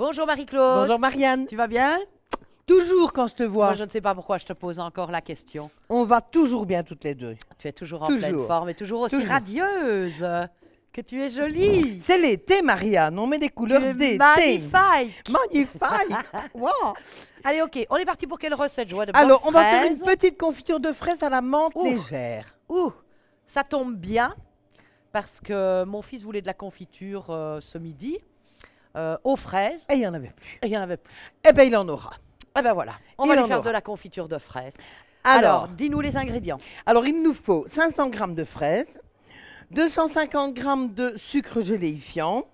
Bonjour Marie-Claude. Bonjour Marianne. Tu vas bien Toujours quand je te vois. Moi, je ne sais pas pourquoi je te pose encore la question. On va toujours bien toutes les deux. Tu es toujours en pleine forme et toujours aussi radieuse. Que tu es jolie. C'est l'été, Marianne. On met des couleurs d'été. Magnifique. Magnifique. wow. Allez, ok. On est parti pour quelle recette, Joie de Alors, on va faire une petite confiture de fraises à la menthe légère. Ouh, ça tombe bien parce que mon fils voulait de la confiture euh, ce midi. Euh, aux fraises. Et il n'y en avait plus. Et avait plus. Eh bien, il en aura. Et eh bien, voilà. On va lui faire de la confiture de fraises. Alors, dis-nous les ingrédients. Alors, il nous faut 500 g de fraises, 250 g de sucre gélifiant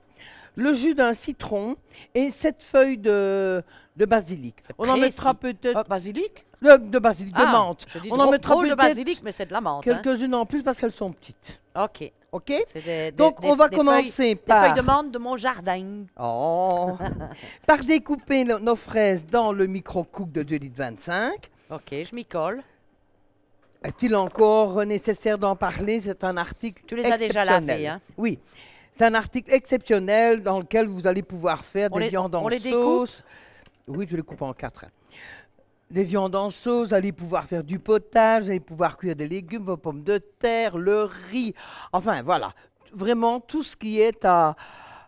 le jus d'un citron et 7 feuilles de, de basilic. On en mettra peut-être. Oh, basilic de basilic, de ah, menthe. On en mettra plus de basilic, mais c'est de la menthe. Hein. Quelques-unes en plus parce qu'elles sont petites. OK. OK? Donc, on va commencer par... Des feuilles de menthe de mon jardin. Oh. par découper nos fraises dans le micro-cook de 2 litres 25. OK, je m'y colle. Est-il encore nécessaire d'en parler C'est un article Tu les as déjà l'a hein? Oui. C'est un article exceptionnel dans lequel vous allez pouvoir faire des les- viandes en sauce. Oui, tu les coupes en quatre. Hein les viandes en sauce, vous allez pouvoir faire du potage, vous allez pouvoir cuire des légumes, vos pommes de terre, le riz. Enfin, voilà. Vraiment, tout ce qui est à,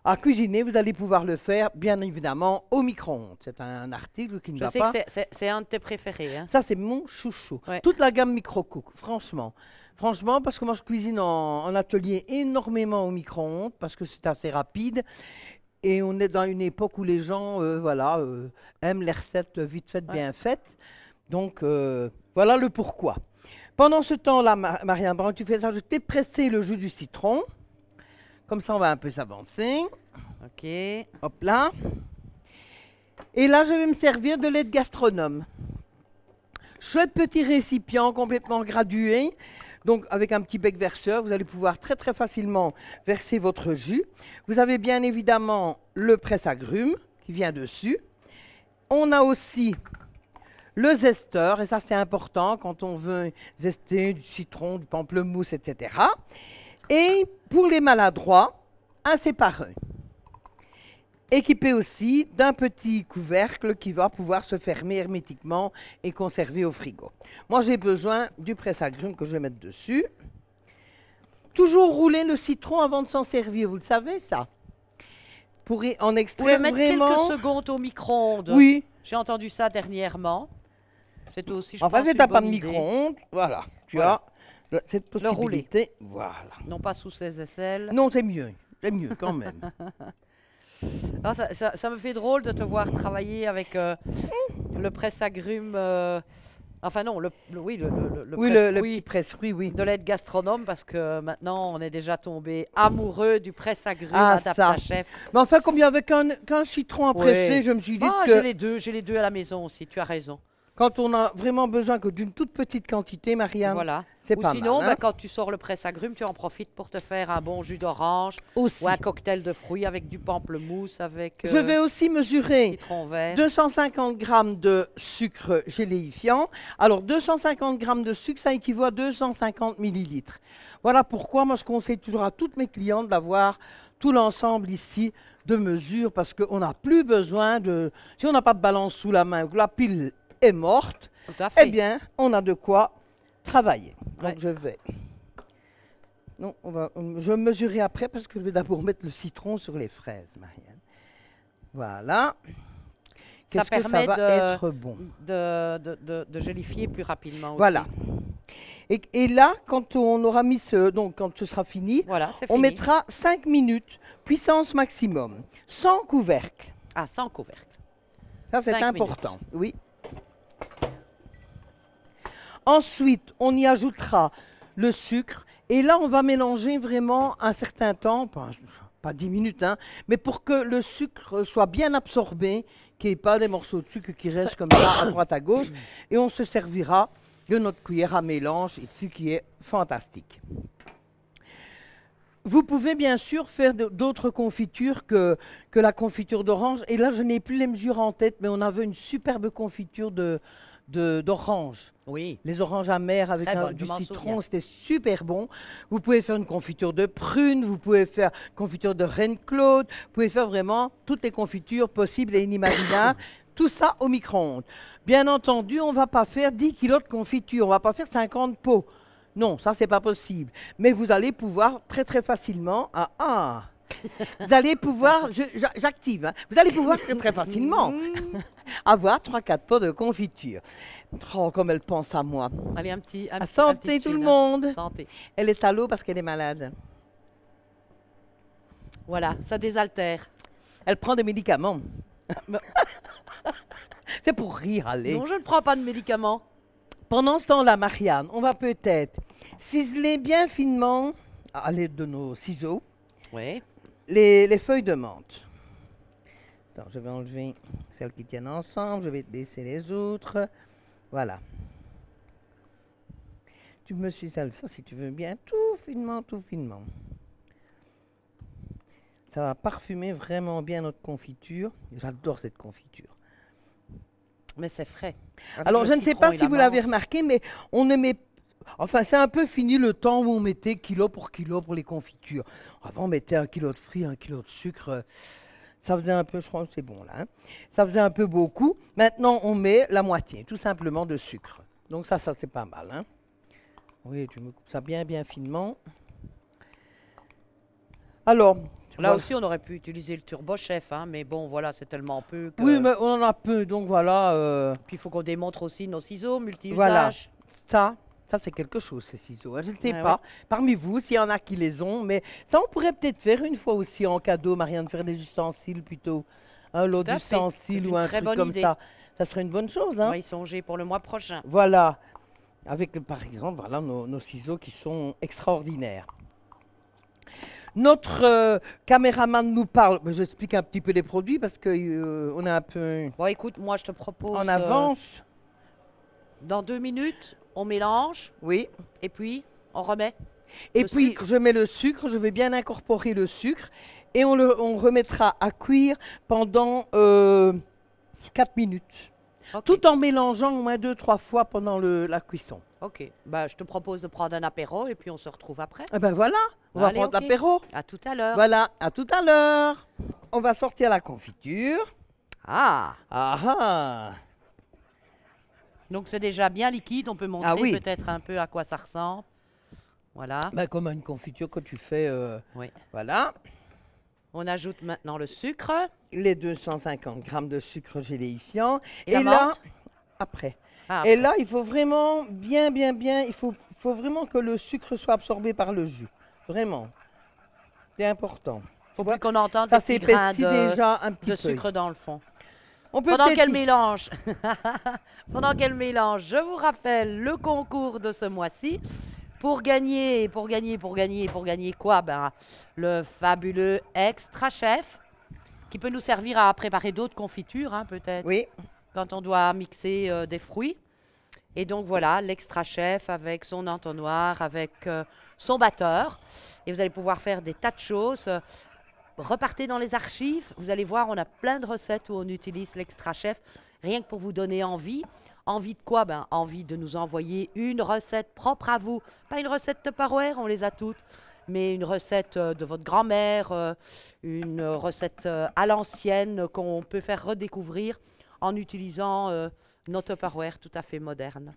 à cuisiner, vous allez pouvoir le faire, bien évidemment, au micro-ondes. C'est un article qui ne Je sais Que c'est un de tes préférés. Hein. Ça, c'est mon chouchou. Toute la gamme micro-cook, franchement. Franchement, parce que moi, je cuisine en, en atelier énormément au micro-ondes, parce que c'est assez rapide. Et on est dans une époque où les gens euh, voilà, euh, aiment les recettes vite faites, bien faites. Donc, euh, voilà le pourquoi. Pendant ce temps-là, Marianne tu fais ça. Je t'ai pressé le jus du citron. Comme ça, on va un peu s'avancer. OK. Hop là. Et là, je vais me servir de lait de gastronome. Chouette petit récipient complètement gradué. Donc avec un petit bec verseur, vous allez pouvoir très très facilement verser votre jus. Vous avez bien évidemment le presse-agrumes qui vient dessus. On a aussi le zesteur, et ça c'est important quand on veut zester du citron, du pamplemousse, etc. Et pour les maladroits, un séparé équipé aussi d'un petit couvercle qui va pouvoir se fermer hermétiquement et conserver au frigo. Moi, j'ai besoin du presse-agrumes que je vais mettre dessus. Toujours rouler le citron avant de s'en servir, vous le savez ça Pour en extraire mettre quelques secondes au micro-ondes. Oui. J'ai entendu ça dernièrement. C'est aussi, je enfin, pense, une pas de micro-ondes, voilà, tu as cette possibilité. Voilà. Non pas sous ses aisselles. Non, c'est mieux, c'est mieux quand même. ça, me fait drôle de te voir travailler avec euh, le presse agrume euh, enfin, non, le, oui, le, oui, presse, oui, presse oui, De l'aide gastronome, parce que maintenant, on est déjà tombé amoureux du presse agrume ah, à hein, chef. Mais enfin, combien avec un, citron à presser, je me suis Ah, j'ai les deux, j'ai les deux à la maison aussi, tu as raison quand on a vraiment besoin que d'une toute petite quantité, Marianne, voilà. c'est sinon, bah, hein. quand tu sors le presse agrumes, tu en profites pour te faire un bon jus d'orange ou un cocktail de fruits avec du pamplemousse, avec. Euh, je vais aussi mesurer 250 grammes de sucre géléifiant. Alors 250 grammes de sucre, ça équivaut à 250 millilitres. Voilà pourquoi moi je conseille toujours à toutes mes clientes d'avoir tout l'ensemble ici de mesures parce qu'on n'a plus besoin de... Si on n'a pas de balance sous la main ou la pile est morte, eh bien, on a de quoi travailler. Donc je vais. Non, on va, je vais mesurer après parce que je vais d'abord mettre le citron sur les fraises, Marianne. Voilà. Qu'est-ce que ça va être bon de, de, de, gélifier plus rapidement. Aussi. Voilà. Et, là, quand on aura mis ce, donc quand ce sera fini, on mettra 5 minutes, puissance maximum, sans couvercle. Ah, sans couvercle. Ça, c'est important. Oui. Ensuite, on y ajoutera le sucre. Et là, on va mélanger vraiment un certain temps, pas, 10 minutes, hein, mais pour que le sucre soit bien absorbé, qu'il n'y ait pas des morceaux de sucre qui restent comme ça à droite à gauche. Et on se servira de notre cuillère à mélange ce qui est fantastique. Vous pouvez bien sûr faire d'autres confitures que, que la confiture d'orange. Et là, je n'ai plus les mesures en tête, mais on avait une superbe confiture de, d'oranges. Oui. Les oranges amères avec du citron, c'était super bon. Vous pouvez faire une confiture de prune, vous pouvez faire confiture de reine Claude, vous pouvez faire vraiment toutes les confitures possibles et inimaginables. tout ça au micro-ondes. Bien entendu, on ne va pas faire 10 kilos de confiture, on ne va pas faire 50 pots. Non, ça, c'est pas possible. Mais vous allez pouvoir très, très facilement. Ah, ah Vous allez pouvoir. J'active. Hein. vous allez pouvoir très, très facilement. avoir 3-4 pots de confiture. Oh, comme elle pense à moi. Allez, un petit. Ah, santé, tout le monde. Santé. Elle est à l'eau parce qu'elle est malade. Voilà, ça désaltère. Elle prend des médicaments. C'est pour rire, allez. Non, je ne prends pas de médicaments. Pendant ce temps-là, Marianne, on va peut-être ciseler bien finement, à ah, l'aide de nos ciseaux, les, les feuilles de menthe je vais enlever celles qui tiennent ensemble. Je vais laisser les autres. Voilà. Tu me sais ça, si tu veux bien, tout finement, tout finement. Ça va parfumer vraiment bien notre confiture. J'adore cette confiture. Mais c'est frais. Ah, Alors, je ne sais pas si vous l'avez remarqué, mais on ne met Enfin, c'est un peu fini le temps où on mettait kilo pour kilo pour les confitures. Avant, on mettait un kilo de fruits, un kilo de sucre. Ça faisait un peu, je crois que c'est bon là, hein. ça faisait un peu beaucoup. Maintenant, on met la moitié, tout simplement, de sucre. Donc ça, ça c'est pas mal. Hein. Oui, tu me coupes ça bien, bien finement. Alors... Là aussi, on aurait pu utiliser le turbo hein, mais bon, voilà, c'est tellement peu que... Oui, mais on en a peu, donc voilà... Euh, Puis il faut qu'on démontre aussi nos ciseaux multi -usages. Voilà, ça, ça, c'est quelque chose, ces ciseaux. Hein. Je ne sais pas parmi vous s'il y en a qui les ont, mais ça, on pourrait peut-être faire une fois aussi en cadeau, Marianne, faire des ustensiles plutôt. Hein, un lot d'ustensiles ou un truc comme ça. Ça serait une bonne chose. Hein. On va y songer pour le mois prochain. Voilà. Avec, par exemple, nos, ciseaux qui sont extraordinaires. Notre euh, caméraman nous parle. Bah, j'explique un petit peu les produits parce qu'on euh, on a un peu. Bon, écoute, moi, je te propose. En euh, avance. dans deux minutes, on mélange. Oui. Et puis, on remet. Et puis, je mets le sucre, je vais bien incorporer le sucre et on le remettra à cuire pendant euh, 4 minutes. Tout en mélangeant au moins 2-3 fois pendant la cuisson. Ok, bah, je te propose de prendre un apéro et puis on se retrouve après. Eh ben voilà, on va prendre l'apéro. À tout à l'heure. Voilà, à tout à l'heure. On va sortir la confiture. Ah Ah ah donc c'est déjà bien liquide, on peut montrer ah peut-être un peu à quoi ça ressemble. Voilà. Bah, comme une confiture que tu fais. Euh, oui. Voilà. On ajoute maintenant le sucre. Les 250 grammes de sucre gélifiant. Et, là, après. Ah, Et là, il faut vraiment bien, bien, bien, il faut, faut vraiment que le sucre soit absorbé par le jus. Vraiment. C'est important. Faut qu'on entende ça s'épaissit déjà un petit de sucre dans le fond. Pendant quel mélange. Pendant quel mélange, je vous rappelle le concours de ce mois-ci. Pour gagner, pour gagner, pour gagner, pour gagner quoi ben, Le fabuleux extra chef qui peut nous servir à préparer d'autres confitures, hein, peut-être. Oui. Quand on doit mixer euh, des fruits. Et donc voilà, l'extra chef avec son entonnoir, avec euh, son batteur. Et vous allez pouvoir faire des tas de choses. Repartez dans les archives, vous allez voir, on a plein de recettes où on utilise l'extra chef, rien que pour vous donner envie. Envie de quoi ben, Envie de nous envoyer une recette propre à vous. Pas une recette de Tupperware, on les a toutes, mais une recette euh, de votre grand-mère, euh, une recette euh, à l'ancienne qu'on peut faire redécouvrir en utilisant notre Tupperware tout à fait moderne.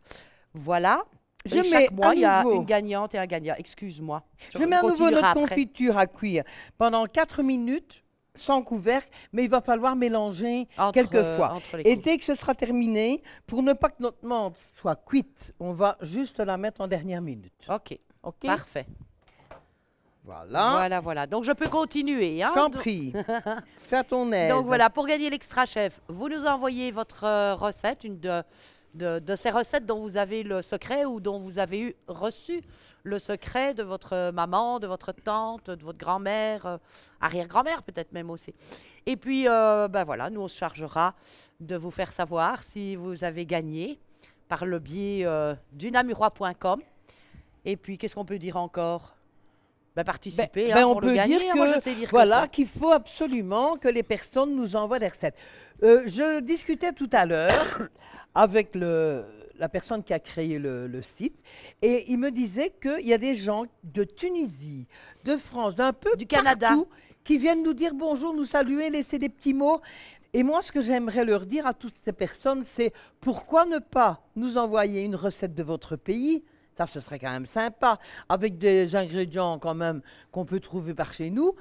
Voilà. Je mets il y a une gagnante et un gagnant. Excuse-moi. Je, mets à nouveau notre confiture à cuire pendant 4 minutes sans couvercle, mais il va falloir mélanger quelques fois. Euh, et dès que ce sera terminé, pour ne pas que notre menthe soit cuite, on va juste la mettre en dernière minute. OK. OK. Parfait. Voilà. Voilà, voilà. Donc, je peux continuer. Hein? J'en prie. Fais à ton aise. Donc, voilà, pour gagner l'extra chef, vous nous envoyez votre euh, recette, une de de, ces recettes dont vous avez le secret ou dont vous avez reçu le secret de votre maman, de votre tante, de votre grand-mère, euh, arrière-grand-mère peut-être même aussi. Et puis, euh, ben voilà, nous on se chargera de vous faire savoir si vous avez gagné par le biais euh, Et puis, qu'est-ce qu'on peut dire encore participer on peut Dire voilà qu'il faut absolument que les personnes nous envoient des recettes. Euh, je discutais tout à l'heure avec la personne qui a créé le, site et il me disait qu'il y a des gens de Tunisie, de France, d'un peu du partout, Canada qui viennent nous dire bonjour, nous saluer, laisser des petits mots. Et moi, ce que j'aimerais leur dire à toutes ces personnes, c'est pourquoi ne pas nous envoyer une recette de votre pays ça, ce serait quand même sympa. Avec des ingrédients quand même qu'on peut trouver par chez nous.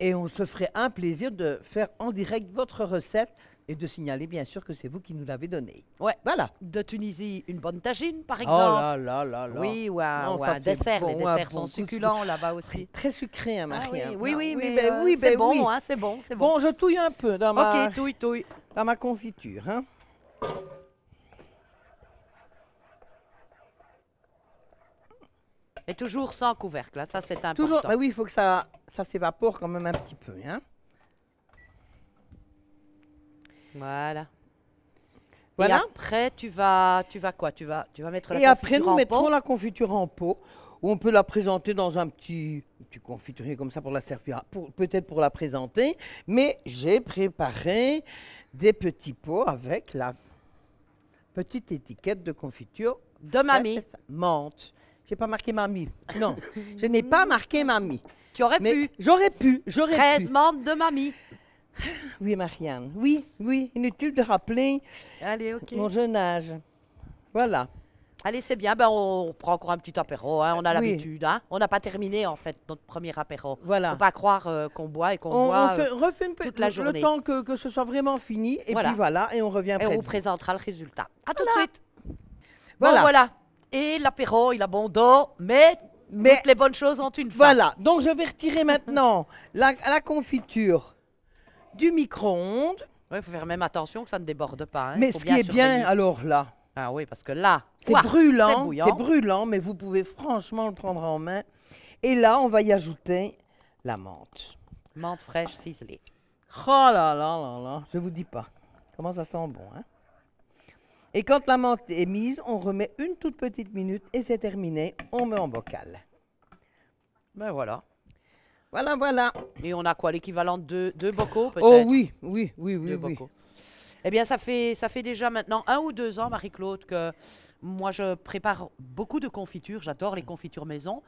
Et on se ferait un plaisir de faire en direct votre recette et de signaler bien sûr que c'est vous qui nous l'avez donnée. Ouais, voilà. De Tunisie, une bonne tagine par oh exemple. Oh là là là là. Oui, ou un, dessert. les desserts sont succulents là-bas aussi. Très sucré, hein, ah Marie. Ah, oui, oui, mais, ben c'est ben bon, hein, c'est bon, c'est bon. Bon, je touille un peu dans ma. Ok, touille, touille. Dans ma confiture, hein. Et toujours sans couvercle, hein, ça c'est important. Toujours, bah oui, il faut que ça, ça s'évapore quand même un petit peu. Hein. Voilà. Voilà. Et après, tu vas, tu vas quoi tu vas, tu vas mettre la Et après, nous la confiture en pot. Où on peut la présenter dans un petit, petit confiturier comme ça pour la servir, peut-être pour la présenter. Mais j'ai préparé des petits pots avec la petite étiquette de confiture de mamie. Menthe. J'ai pas marqué mamie. Non, je n'ai pas marqué mamie. Tu aurais pu. J'aurais pu, j'aurais 13 membres de mamie. Oui, Marianne. Oui, oui. Inutile de rappeler Allez, mon jeune âge. Voilà. Allez, c'est bien. Ben, on prend encore un petit apéro. Hein. On a l'habitude. hein. On n'a pas terminé, en fait, notre premier apéro. Faut pas croire euh, qu'on boit et qu'on boit. on euh, refait une toute la journée. le temps que, que ce soit vraiment fini. Et puis voilà, et on revient et on vous présentera le résultat. À tout de suite. Voilà. voilà et l'apéro, il abondant, mais, mais toutes les bonnes choses ont une fin. Voilà, donc je vais retirer maintenant la, confiture du micro-ondes. Oui, il faut faire même attention que ça ne déborde pas. Hein. mais ce qui est bien, alors là, ah oui, parce que là, c'est brûlant, c'est brûlant, mais vous pouvez franchement le prendre en main. Et là, on va y ajouter la menthe. Menthe fraîche ciselée. Oh là là là là, je vous dis pas. Comment ça sent bon, hein et quand la menthe est mise, on remet une toute petite minute et c'est terminé. On met en bocal. Ben voilà. Voilà, voilà. Et on a quoi L'équivalent de deux bocaux oh peut-être Oh oui, oui, oui, oui. Eh bien, ça fait, ça fait déjà maintenant un ou deux ans, Marie-Claude, que moi, je prépare beaucoup de confitures. J'adore les confitures maison,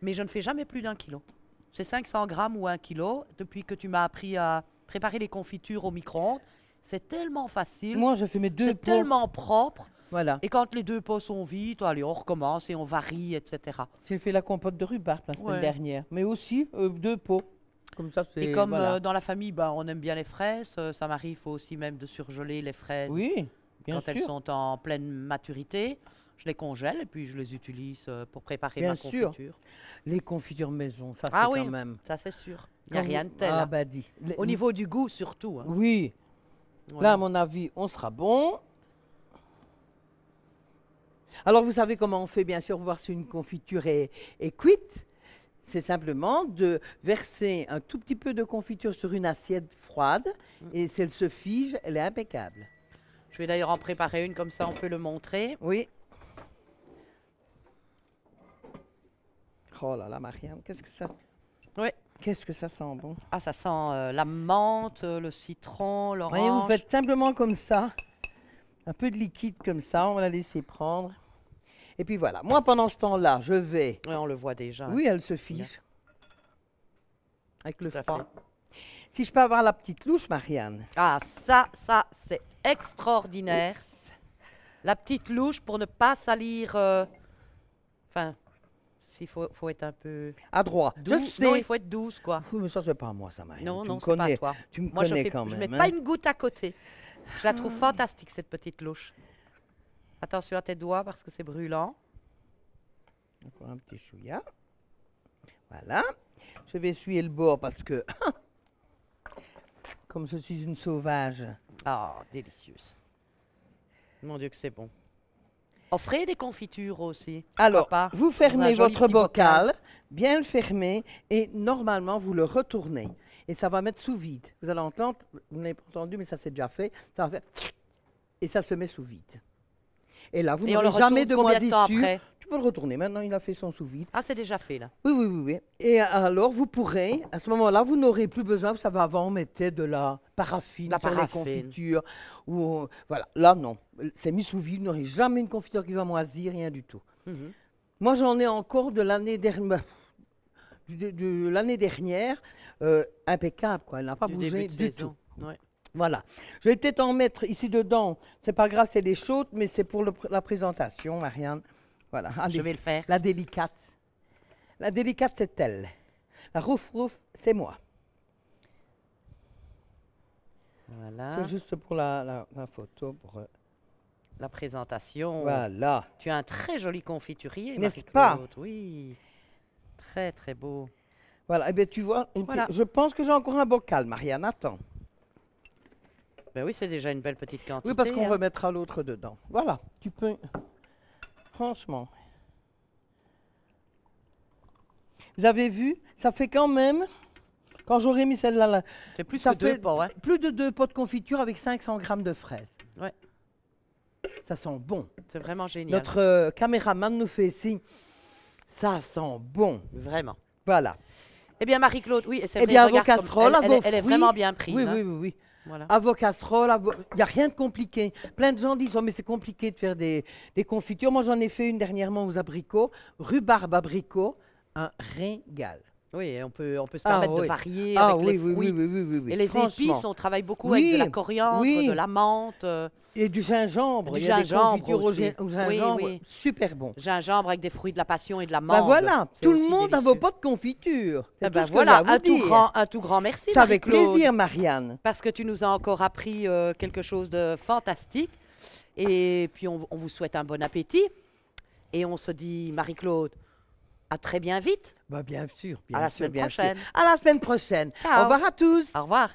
mais je ne fais jamais plus d'un kilo. C'est 500 grammes ou un kilo depuis que tu m'as appris à préparer les confitures au micro-ondes. C'est tellement facile. Moi, je fais mes deux pots. C'est tellement propre. Voilà. Et quand les deux pots sont vides, allez, on recommence et on varie, etc. J'ai fait la compote de rhubarbe la semaine dernière, mais aussi euh, deux pots. Comme ça, et comme euh, dans la famille, bah, on aime bien les fraises, euh, ça m'arrive aussi même de surgeler les fraises. Oui, bien Quand elles sont en pleine maturité, je les congèle et puis je les utilise pour préparer ma confiture. Sûr. Les confitures maison, ça ah c'est quand même. Ça c'est sûr. Il n'y a rien de tel. Ah, hein. bah, dit. Au niveau du goût surtout. Hein. Oui, Là, à mon avis, on sera bon. Alors, vous savez comment on fait, bien sûr, voir si une confiture est, est cuite. C'est simplement de verser un tout petit peu de confiture sur une assiette froide mm. et si elle se fige, elle est impeccable. Je vais d'ailleurs en préparer une, comme ça on peut le montrer. Oui. Oh là là, Marianne, qu'est-ce que ça Qu'est-ce que ça sent bon Ah, ça sent euh, la menthe, euh, le citron, l'orange. vous faites simplement comme ça, un peu de liquide comme ça, on va la laisser prendre. Et puis voilà, moi pendant ce temps-là, je vais... Oui, on le voit déjà. Oui, elle se fiche. Avec le froid. Si je peux avoir la petite louche, Marianne. Ah, ça, ça, c'est extraordinaire. La petite louche pour ne pas salir... Euh, enfin, il faut, être un peu. À droit. Je sais. Non, il faut être douce, quoi. mais ça, c'est pas à moi, ça, Marie. Non, tu non, c'est pas toi. Tu me moi, connais quand même. Je mets pas hein. une goutte à côté. Je la trouve ah. fantastique, cette petite louche. Attention à tes doigts parce que c'est brûlant. Encore un petit chouïa. Voilà. Je vais essuyer le bord parce que. comme je suis une sauvage. oh, délicieuse. Mon Dieu, que c'est bon. Offrez des confitures aussi. Alors, vous fermez votre bocal, bien le fermez, et normalement, vous le retournez. Et ça va mettre sous vide. Vous allez entendre, vous n'avez pas entendu, mais ça s'est déjà fait. Ça va Et ça se met sous vide. Et là, vous n'avez jamais de moisissure. tu peux le retourner. Maintenant, il a fait son sous-vide. Ah, c'est déjà fait, là. Oui, oui, oui, oui. Et alors, vous pourrez, à ce moment-là, vous n'aurez plus besoin. Vous savez, avant, on mettait de la paraffine la sur les confitures. Ou, euh, voilà. Là, non. C'est mis sous vide. Vous jamais une confiture qui va moisir, rien du tout. Mhm. Moi, j'en ai encore de l'année bah, dernière. Euh, impeccable, quoi. Elle n'a pas bougé du tout. Voilà. Je vais peut-être en mettre ici dedans. C'est pas grave, c'est des chaudes, mais c'est pour la présentation, Marianne. Voilà. je vais le faire. La délicate. La délicate, c'est elle. La rouf-rouf, c'est moi. C'est juste pour la, la, photo, pour euh, la présentation. Voilà. Tu as un très joli confiturier, N'est-ce pas Oui, très très beau. Voilà, eh bien, tu vois, je pense que j'ai encore un bocal, Marianne, attends. Ben oui, c'est déjà une belle petite quantité. Oui, parce qu'on hein. remettra l'autre dedans. Voilà, tu peux... Franchement. Vous avez vu, ça fait quand même... J'aurais mis celle-là, là, c'est plus deux pots, plus de deux pots de confiture avec 500 grammes de fraises. Ouais. Ça sent bon. C'est vraiment génial. Notre euh, caméraman nous fait signe. Ça sent bon. Vraiment. Voilà. Eh bien, Marie-Claude, oui, c'est Eh bien, Elle est vraiment bien prise. Oui, hein. oui, oui, oui. Voilà. À vos casseroles, il n'y a rien de compliqué. Plein de gens disent oh, mais c'est compliqué de faire des, des confitures. Moi, j'en ai fait une dernièrement aux abricots, rhubarbe abricot, un régal. Oui, on peut, on peut se ah, permettre de varier ah, avec les fruits. et les épices, on travaille beaucoup avec de la coriandre, de la menthe. Euh. Et du gingembre. Il y a des confitures au gingembre, super bon. Gingembre avec des fruits de la passion et de la bah, menthe. voilà, tout le monde a vos pots de confiture. Ah, bah, voilà, un tout, grand, un tout grand merci. avec plaisir, Marianne. Parce que tu nous as encore appris euh, quelque chose de fantastique. Et puis, on, on vous souhaite un bon appétit. Et on se dit, Marie-Claude, à très bien vite. Bah, bien sûr. Bien à la sûr. semaine prochaine. À la semaine prochaine. Ciao. Au revoir à tous. Au revoir.